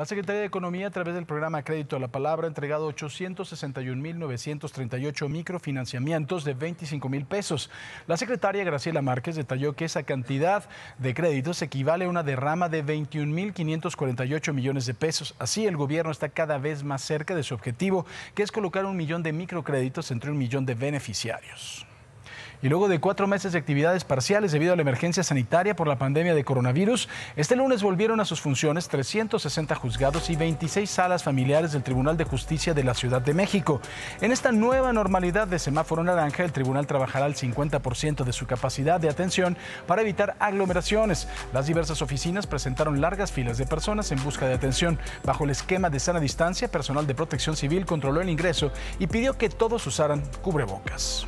La Secretaría de Economía, a través del programa Crédito a la Palabra, ha entregado 861.938 microfinanciamientos de mil pesos. La secretaria Graciela Márquez detalló que esa cantidad de créditos equivale a una derrama de 21.548 millones de pesos. Así, el gobierno está cada vez más cerca de su objetivo, que es colocar un millón de microcréditos entre un millón de beneficiarios. Y luego de cuatro meses de actividades parciales debido a la emergencia sanitaria por la pandemia de coronavirus, este lunes volvieron a sus funciones 360 juzgados y 26 salas familiares del Tribunal de Justicia de la Ciudad de México. En esta nueva normalidad de semáforo naranja, el tribunal trabajará al 50% de su capacidad de atención para evitar aglomeraciones. Las diversas oficinas presentaron largas filas de personas en busca de atención. Bajo el esquema de sana distancia, personal de protección civil controló el ingreso y pidió que todos usaran cubrebocas.